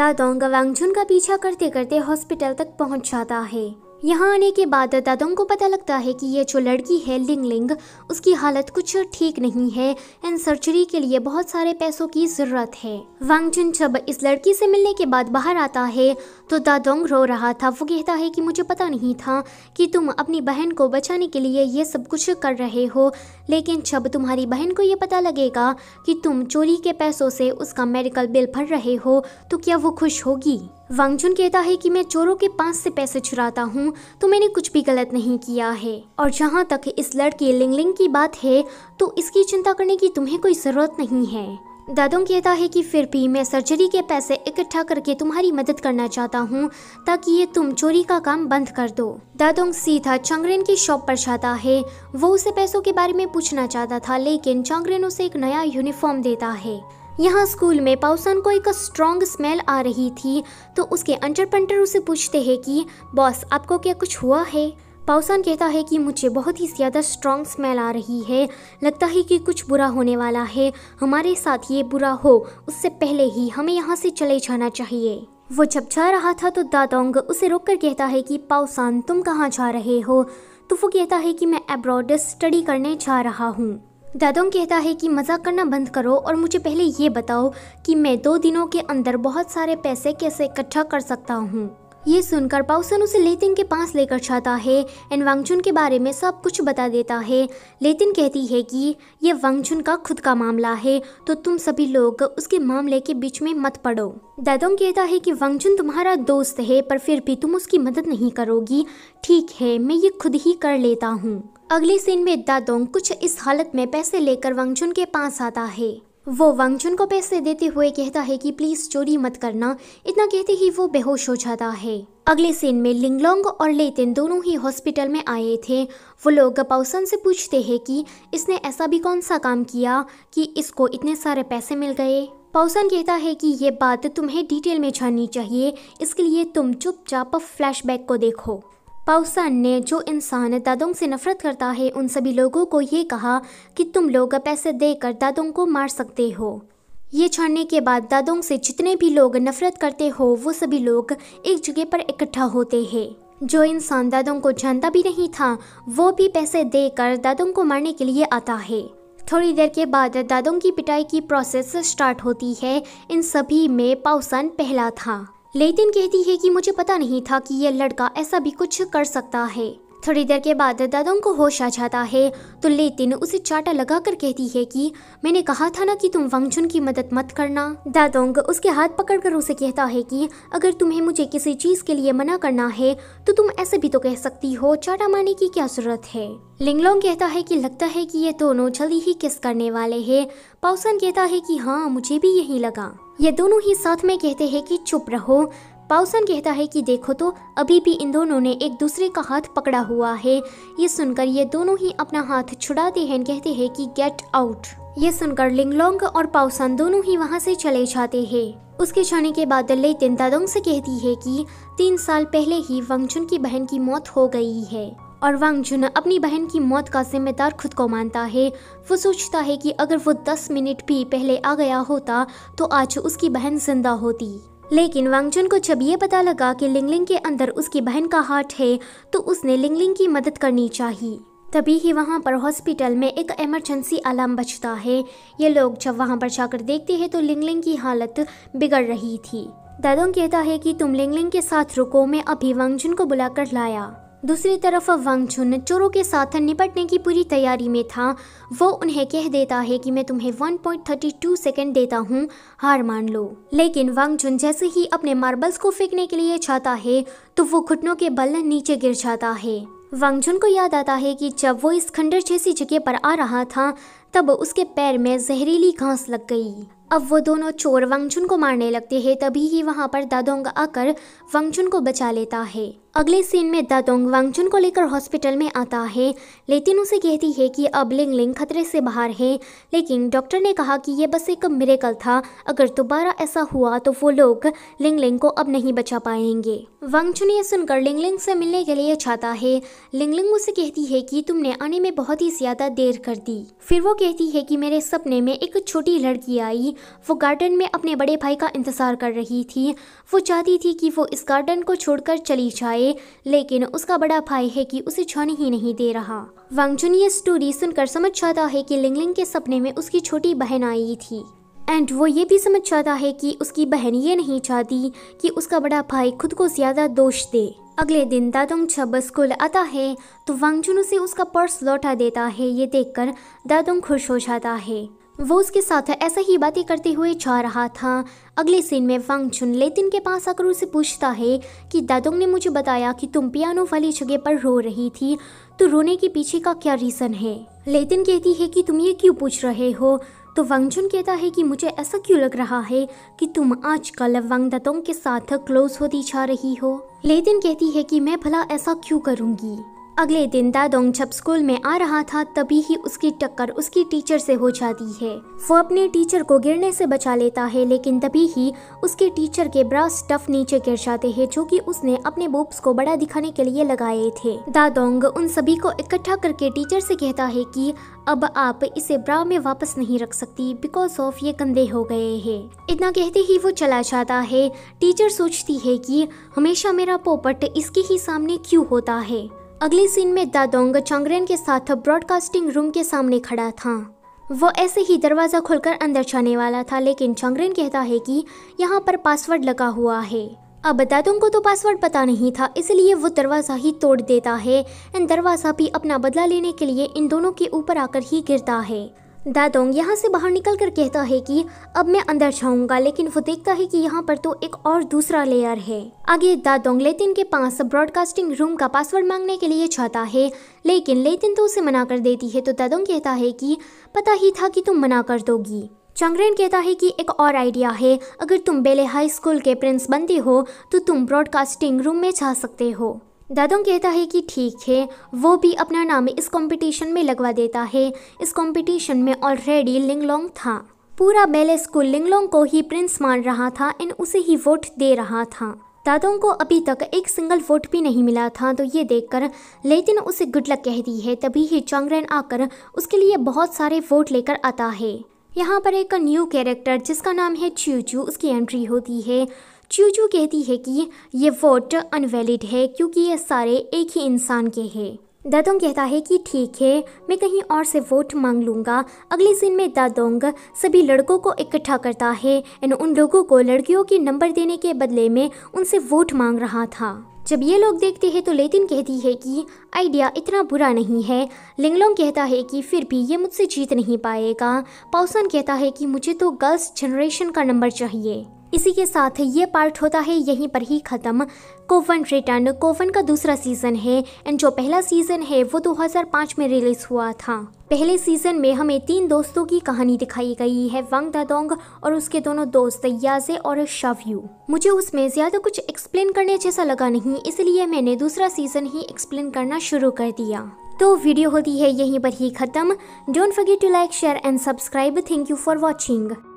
तादोंग वांगचुन का पीछा करते करते हॉस्पिटल तक पहुंच जाता है यहाँ आने के बाद दादोंग को पता लगता है कि ये जो लड़की है लिंग लिंग उसकी हालत कुछ ठीक नहीं है एंड सर्जरी के लिए बहुत सारे पैसों की ज़रूरत है वांग चुन जब इस लड़की से मिलने के बाद बाहर आता है तो दादोंग रो रहा था वो कहता है कि मुझे पता नहीं था कि तुम अपनी बहन को बचाने के लिए ये सब कुछ कर रहे हो लेकिन जब तुम्हारी बहन को ये पता लगेगा कि तुम चोरी के पैसों से उसका मेडिकल बिल भर रहे हो तो क्या वो खुश होगी वांगचुन कहता है कि मैं चोरों के पास से पैसे छुराता हूँ तो मैंने कुछ भी गलत नहीं किया है और जहाँ तक इस लड़के लिंगलिंग की बात है तो इसकी चिंता करने की तुम्हें कोई ज़रूरत नहीं है दादों कहता है कि फिर भी मैं सर्जरी के पैसे इकट्ठा करके तुम्हारी मदद करना चाहता हूँ ताकि ये तुम चोरी का काम बंद कर दो दादोंग सीधा चांगरेन की शॉप पर जाता है वो उसे पैसों के बारे में पूछना चाहता था लेकिन चांगरेन उसे एक नया यूनिफॉर्म देता है यहाँ स्कूल में पाउसन को एक स्ट्रॉन्ग स्मेल आ रही थी तो उसके अंटर पंटर उसे पूछते हैं कि बॉस आपको क्या कुछ हुआ है पाउसन कहता है कि मुझे बहुत ही ज़्यादा स्ट्रॉन्ग स्मेल आ रही है लगता है कि कुछ बुरा होने वाला है हमारे साथ ये बुरा हो उससे पहले ही हमें यहाँ से चले जाना चाहिए वो जब जा रहा था तो दादोंग उसे रोककर कहता है कि पाउसान तुम कहाँ जा रहे हो तो वो कहता है कि मैं एब्रॉड स्टडी करने जा रहा हूँ दादों कहता है कि मजाक करना बंद करो और मुझे पहले ये बताओ कि मैं दो दिनों के अंदर बहुत सारे पैसे कैसे इकट्ठा कर सकता हूँ ये सुनकर पाउसन उसे लेतिन के पास लेकर जाता है एंड वांगचुन के बारे में सब कुछ बता देता है लेतिन कहती है कि यह वांगचुन का खुद का मामला है तो तुम सभी लोग उसके मामले के बीच में मत पड़ो दादोंग कहता है कि वांगचुन तुम्हारा दोस्त है पर फिर भी तुम उसकी मदद नहीं करोगी ठीक है मैं ये खुद ही कर लेता हूँ अगले सीन में दादोंग कुछ इस हालत में पैसे लेकर वांगचुन के पास आता है वो वांगचुन को पैसे देते हुए कहता है कि प्लीज़ चोरी मत करना इतना कहते ही वो बेहोश हो जाता है अगले सीन में लिंगलोंग और लेतेन दोनों ही हॉस्पिटल में आए थे वो लोग गपाउसन से पूछते हैं कि इसने ऐसा भी कौन सा काम किया कि इसको इतने सारे पैसे मिल गए पाउसन कहता है कि ये बात तुम्हें डिटेल में जाननी चाहिए इसके लिए तुम चुपचाप फ्लैशबैक को देखो पाउसान ने जो इंसान दादों से नफरत करता है उन सभी लोगों को ये कहा कि तुम लोग पैसे देकर दादों को मार सकते हो ये छोड़ने के बाद दादों से जितने भी लोग नफरत करते हो वो सभी लोग एक जगह पर इकट्ठा होते हैं जो इंसान दादों को जानता भी नहीं था वो भी पैसे देकर दादों को मारने के लिए आता है थोड़ी देर के बाद दादों की पिटाई की प्रोसेस स्टार्ट होती है इन सभी में पाउसान पहला था लेतिन कहती है कि मुझे पता नहीं था कि यह लड़का ऐसा भी कुछ कर सकता है थोड़ी देर के बाद दादों को होश आ जाता है तो लेतिन उसे चाटा लगा कर कहती है कि मैंने कहा था ना कि तुम वंगचुन की मदद मत करना दादोंग उसके हाथ पकड़कर उसे कहता है कि अगर तुम्हें मुझे किसी चीज़ के लिए मना करना है तो तुम ऐसे भी तो कह सकती हो चाटा मारने की क्या ज़रूरत है लिंगलोंग कहता है कि लगता है कि ये दोनों जल्दी ही किस करने वाले है पाउसन कहता है कि हाँ मुझे भी यही लगा ये दोनों ही साथ में कहते हैं कि चुप रहो पाउसन कहता है कि देखो तो अभी भी इन दोनों ने एक दूसरे का हाथ पकड़ा हुआ है ये सुनकर ये दोनों ही अपना हाथ छुड़ाते हैं कहते हैं कि गेट आउट ये सुनकर लिंगलोंग और पाउसन दोनों ही वहाँ से चले जाते हैं उसके जाने के बाद दल्ले तिंतादोंग से कहती है कि तीन साल पहले ही वंगजुन की बहन की मौत हो गई है और वांगजुन अपनी बहन की मौत का जिम्मेदार खुद को मानता है वो सोचता है कि अगर वो दस मिनट भी पहले आ गया होता तो आज उसकी बहन जिंदा होती लेकिन वांगचुन को जब ये पता लगा कि लिंगलिंग के अंदर उसकी बहन का हार्ट है तो उसने लिंगलिंग की मदद करनी चाहिए तभी ही वहाँ पर हॉस्पिटल में एक इमरजेंसी अलार्म बजता है ये लोग जब वहाँ पर जाकर देखते हैं तो लिंगलिंग की हालत बिगड़ रही थी दादोंग कहता है कि तुम लिंगलिंग के साथ रुको मैं अभी वांगजुन को बुलाकर लाया दूसरी तरफ वंगझुन चोरों के साथ निपटने की पूरी तैयारी में था वो उन्हें कह देता है कि मैं तुम्हें 1.32 सेकंड देता हूँ हार मान लो लेकिन वांगचुन जैसे ही अपने मार्बल्स को फेंकने के लिए चाहता है तो वो घुटनों के बल नीचे गिर जाता है वांगचुन को याद आता है कि जब वो इस खंडर जैसी जगह पर आ रहा था तब उसके पैर में जहरीली घास लग गई अब वो दोनों चोर वंगचुन को मारने लगते हैं तभी ही वहाँ पर दादोंग आकर वंगचुन को बचा लेता है अगले सीन में दादोंग वांगचुन को लेकर हॉस्पिटल में आता है लेकिन उसे कहती है कि अब लिंग लिंग खतरे से बाहर है लेकिन डॉक्टर ने कहा कि ये बस एक मिरेकल था अगर दोबारा ऐसा हुआ तो वो लोग लिंग लिंग को अब नहीं बचा पाएंगे वांगचुन ये सुनकर लिंग लिंग से मिलने के लिए चाहता है लिंग लिंग उसे कहती है कि तुमने आने में बहुत ही ज्यादा देर कर दी फिर वो कहती है कि मेरे सपने में एक छोटी लड़की आई वो गार्डन में अपने बड़े भाई का इंतज़ार कर रही थी वो चाहती थी कि वो इस गार्डन को छोड़कर चली जाए लेकिन उसका बड़ा भाई है कि उसे छूने ही नहीं दे रहा वांगजुन ये स्टोरी सुनकर समझ जाता है कि लिंगलिंग के सपने में उसकी छोटी बहन आई थी एंड वो ये भी समझ जाता है कि उसकी बहन ये नहीं चाहती कि उसका बड़ा भाई खुद को ज़्यादा दोष दे अगले दिन दादोंग छब स्कूल आता है तो वांगचुन उसे उसका पर्स लौटा देता है ये देखकर दादोंग खुश हो जाता है वो उसके साथ ऐसा ही बातें करते हुए जा रहा था अगले सीन में वांग चुन लेतिन के पास आकर उसे पूछता है कि दादोंग ने मुझे बताया कि तुम पियानो वाली जगह पर रो रही थी तो रोने के पीछे का क्या रीज़न है लेतिन कहती है कि तुम ये क्यों पूछ रहे हो तो वंगचुन कहता है कि मुझे ऐसा क्यों लग रहा है कि तुम आजकल वंग दतोंग के साथ क्लोज होती जा रही हो लेतिन कहती है कि मैं भला ऐसा क्यों करूँगी अगले दिन दादोंग जब स्कूल में आ रहा था तभी ही उसकी टक्कर उसकी टीचर से हो जाती है वो अपने टीचर को गिरने से बचा लेता है लेकिन तभी ही उसके टीचर के ब्रास स्टफ नीचे गिर जाते हैं जो कि उसने अपने बोब्स को बड़ा दिखाने के लिए लगाए थे दादोंग उन सभी को इकट्ठा करके टीचर से कहता है की अब आप इसे ब्रा में वापस नहीं रख सकती बिकॉज ऑफ ये कंधे हो गए है इतना कहते ही वो चला जाता है टीचर सोचती है की हमेशा मेरा पोपट इसके ही सामने क्यूँ होता है अगले सीन में दादोंग चांगरेन के साथ ब्रॉडकास्टिंग रूम के सामने खड़ा था वो ऐसे ही दरवाज़ा खोलकर अंदर जाने वाला था लेकिन चांगरेन कहता है कि यहाँ पर पासवर्ड लगा हुआ है अब दादोंग को तो पासवर्ड पता नहीं था इसलिए वो दरवाज़ा ही तोड़ देता है एंड दरवाज़ा भी अपना बदला लेने के लिए इन दोनों के ऊपर आकर ही गिरता है दादोंग यहाँ से बाहर निकल कर कहता है कि अब मैं अंदर जाऊंगा लेकिन वो देखता है कि यहाँ पर तो एक और दूसरा लेयर है आगे दादोंग लेतिन के पास ब्रॉडकास्टिंग रूम का पासवर्ड मांगने के लिए जाता है लेकिन लेतिन तो उसे मना कर देती है तो दादोंग कहता है कि पता ही था कि तुम मना कर दोगी चंग्रेन कहता है कि एक और आइडिया है अगर तुम बेले हाई स्कूल के प्रिंस बनते हो तो तुम ब्रॉडकास्टिंग रूम में जा सकते हो दादों कहता है कि ठीक है वो भी अपना नाम इस कंपटीशन में लगवा देता है इस कंपटीशन में ऑलरेडी लिंगलोंग था पूरा बेले स्कूल लिंगलोंग को ही प्रिंस मान रहा था एंड उसे ही वोट दे रहा था दादों को अभी तक एक सिंगल वोट भी नहीं मिला था तो ये देखकर लेतिन उसे गुड लक कहती है तभी ही चांगरेन आकर उसके लिए बहुत सारे वोट लेकर आता है यहाँ पर एक न्यू कैरेक्टर जिसका नाम है च्यूचू उसकी एंट्री होती है चूचू कहती है कि ये वोट अनवैलिड है क्योंकि ये सारे एक ही इंसान के हैं दादोंग कहता है कि ठीक है मैं कहीं और से वोट मांग लूंगा अगले दिन में दादोंग सभी लड़कों को इकट्ठा करता है एंड उन लोगों को लड़कियों के नंबर देने के बदले में उनसे वोट मांग रहा था जब ये लोग देखते हैं तो लेतिन कहती है कि आइडिया इतना बुरा नहीं है लिंगलोंग कहता है कि फिर भी ये मुझसे जीत नहीं पाएगा पाउसन कहता है कि मुझे तो गर्ल्स जनरेशन का नंबर चाहिए इसी के साथ ये पार्ट होता है यहीं पर ही ख़त्म कोवन रिटर्न कोवन का दूसरा सीज़न है एंड जो पहला सीज़न है वो 2005 में रिलीज़ हुआ था पहले सीज़न में हमें तीन दोस्तों की कहानी दिखाई गई है वंग दादोंग और उसके दोनों दोस्त याजे और शव्यू मुझे उसमें ज़्यादा कुछ एक्सप्लेन करने जैसा लगा नहीं इसलिए मैंने दूसरा सीज़न ही एक्सप्लेन करना शुरू कर दिया तो वीडियो होती है यहीं पर ही ख़त्म don't forget to like share and subscribe thank you for watching